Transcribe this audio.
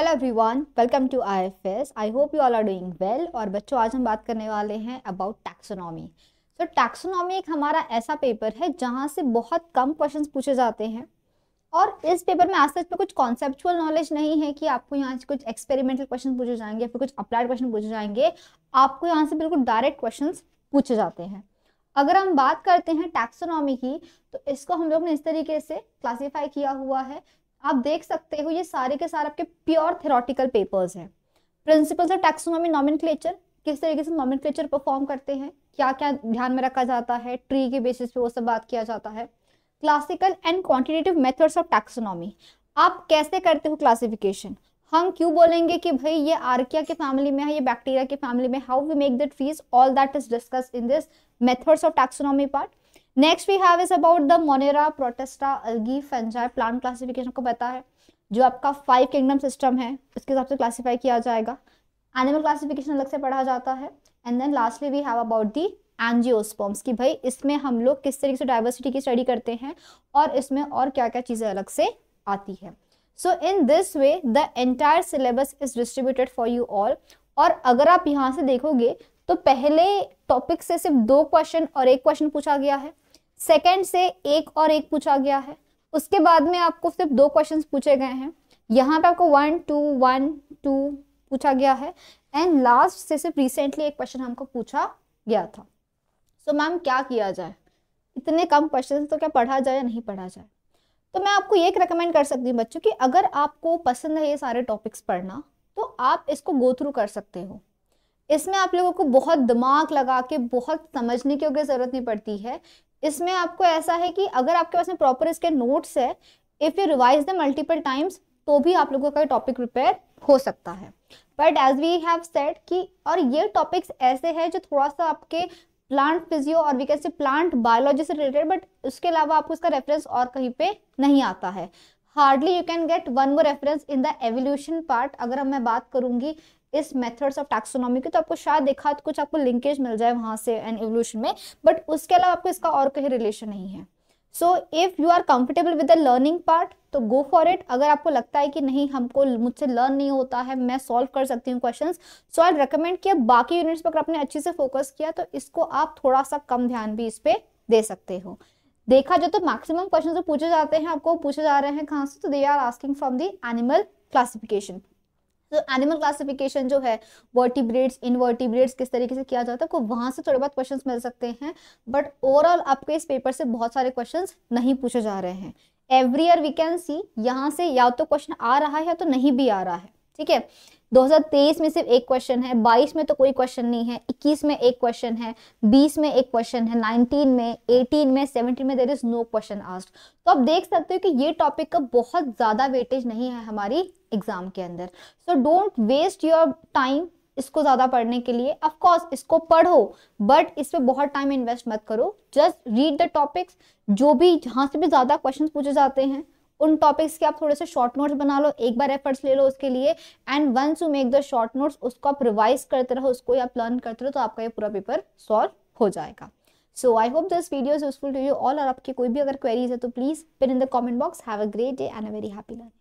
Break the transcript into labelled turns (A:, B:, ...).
A: hello everyone welcome to IFS I hope you all are doing well और बच्चों आज हम बात करने वाले हैं अबाउट टैक्सोनॉमी सो टैक्सोनॉमी एक हमारा ऐसा पेपर है जहां से बहुत कम क्वेश्चंस पूछे जाते हैं और इस पेपर में आज तक पे तो कुछ कॉन्सेप्चुअल नॉलेज नहीं है कि आपको यहाँ से कुछ एक्सपेरिमेंटल क्वेश्चन पूछे जाएंगे या फिर कुछ अप्लाइड क्वेश्चन पूछे जाएंगे आपको यहाँ से बिल्कुल डायरेक्ट क्वेश्चन पूछे जाते हैं अगर हम बात करते हैं टैक्सोनॉमी की तो इसको हम लोग ने इस तरीके से क्लासीफाई किया हुआ है आप देख सकते हो ये सारे के सारे आपके प्योर थेरोटिकल पेपर्स हैं प्रिंसिपल्स ऑफ टैक्सोनॉमी नॉमिन किस तरीके से नॉमिन परफॉर्म करते हैं क्या क्या ध्यान में रखा जाता है ट्री के बेसिस पे वो सब बात किया जाता है classical and quantitative methods of taxonomy आप कैसे करते हो क्लासिफिकेशन हम क्यों बोलेंगे कि भाई ये आर्किया के फैमिली में है ये बैक्टीरिया के फैमिली में how we make the trees all that is discuss in this methods of taxonomy part next we have is about the monera protista algae fungi plant classification को पता है जो आपका फाइव किंगडम सिस्टम है उसके हिसाब से क्लासीफाई किया जाएगा एनिमल क्लासिफिकेशन अलग से पढ़ा जाता है and then lastly we have about the angiosperms की भाई इसमें हम लोग किस तरीके से डाइवर्सिटी की स्टडी करते हैं और इसमें और क्या क्या चीज़ें अलग से आती है so in this way the entire syllabus is distributed for you all और अगर आप यहाँ से देखोगे तो पहले टॉपिक से सिर्फ दो क्वेश्चन और एक क्वेश्चन पूछा गया है सेकेंड से एक और एक पूछा गया है उसके बाद में आपको सिर्फ दो क्वेश्चन पूछे गए हैं यहाँ पे आपको वन टू वन टू पूछा गया है एंड लास्ट से सिर्फ रिसेंटली एक क्वेश्चन हमको पूछा गया था सो so, मैम क्या किया जाए इतने कम क्वेश्चन तो क्या पढ़ा जाए या नहीं पढ़ा जाए तो मैं आपको ये रिकमेंड कर सकती हूँ बच्चों कि अगर आपको पसंद है ये सारे टॉपिक्स पढ़ना तो आप इसको गो थ्रू कर सकते हो इसमें आप लोगों को बहुत दिमाग लगा के बहुत समझने की ज़रूरत नहीं पड़ती है इसमें आपको ऐसा है कि अगर आपके पास में प्रॉपर इसके नोट्स है if you revise the multiple times तो भी आप लोगों का टॉपिक रिपेयर हो सकता है but as we have set कि और ये टॉपिक्स ऐसे हैं जो थोड़ा सा आपके प्लांट फिजियो और वी कैन प्लांट बायोलॉजी से रिलेटेड बट उसके अलावा आपको इसका रेफरेंस और कहीं पे नहीं आता है hardly you can get one more reference in the evolution part अगर मैं बात करूंगी इस मेथड्स ऑफ टैक्सोनॉमी की तो आपको शायद देखा तो कुछ आपको लिंकेज मिल जाए वहां से एंड एवोल्यूशन में बट उसके अलावा आपको इसका और कहीं रिलेशन नहीं है so if you are comfortable with the learning part तो गो फॉर इट अगर आपको लगता है कि नहीं हमको मुझसे लर्न नहीं होता है मैं सॉल्व कर सकती हूँ क्वेश्चन सो आई रिकमेंड किया बाकी यूनिट्स पर आपने अच्छे से फोकस किया तो इसको आप थोड़ा सा कम ध्यान भी इस पर दे सकते हो देखा जाए तो मैक्सिमम क्वेश्चन पूछे जाते हैं आपको पूछे जा रहे हैं कहाँ से तो they are asking from the animal classification तो एनिमल क्लासिफिकेशन जो है वर्टिब्रेट्स इनवर्टिब्रेट्स किस तरीके से किया जाता है आपको तो वहां से थोड़े बहुत क्वेश्चन मिल सकते हैं बट ओवरऑल आपके इस पेपर से बहुत सारे क्वेश्चन नहीं पूछे जा रहे हैं every year we can see यहाँ से या तो क्वेश्चन आ रहा है या तो नहीं भी आ रहा है ठीक है 2023 में सिर्फ एक क्वेश्चन है 22 में तो कोई क्वेश्चन नहीं है 21 में एक क्वेश्चन है 20 में एक क्वेश्चन है 19 में 18 में 17 में there is no question asked तो आप देख सकते हो कि ये टॉपिक का बहुत ज़्यादा वेटेज नहीं है हमारी एग्जाम के अंदर so don't waste your time इसको ज़्यादा पढ़ने के लिए अफकोर्स इसको पढ़ो बट इस पर बहुत टाइम इन्वेस्ट मत करो जस्ट रीड द टॉपिक्स जो भी जहां से भी ज़्यादा क्वेश्चन पूछे जाते हैं उन टॉपिक्स के आप थोड़े से शॉर्ट नोट्स बना लो एक बार एफर्ट्स ले लो उसके लिए and once you make the short notes उसको आप रिवाइज करते रहो उसको आप लर्न करते रहो तो आपका ये पूरा पेपर सॉल्व हो जाएगा so I hope this video is useful to you all और आपकी कोई भी अगर क्वेरीज है तो please pin in the comment box have a great day and a very happy learning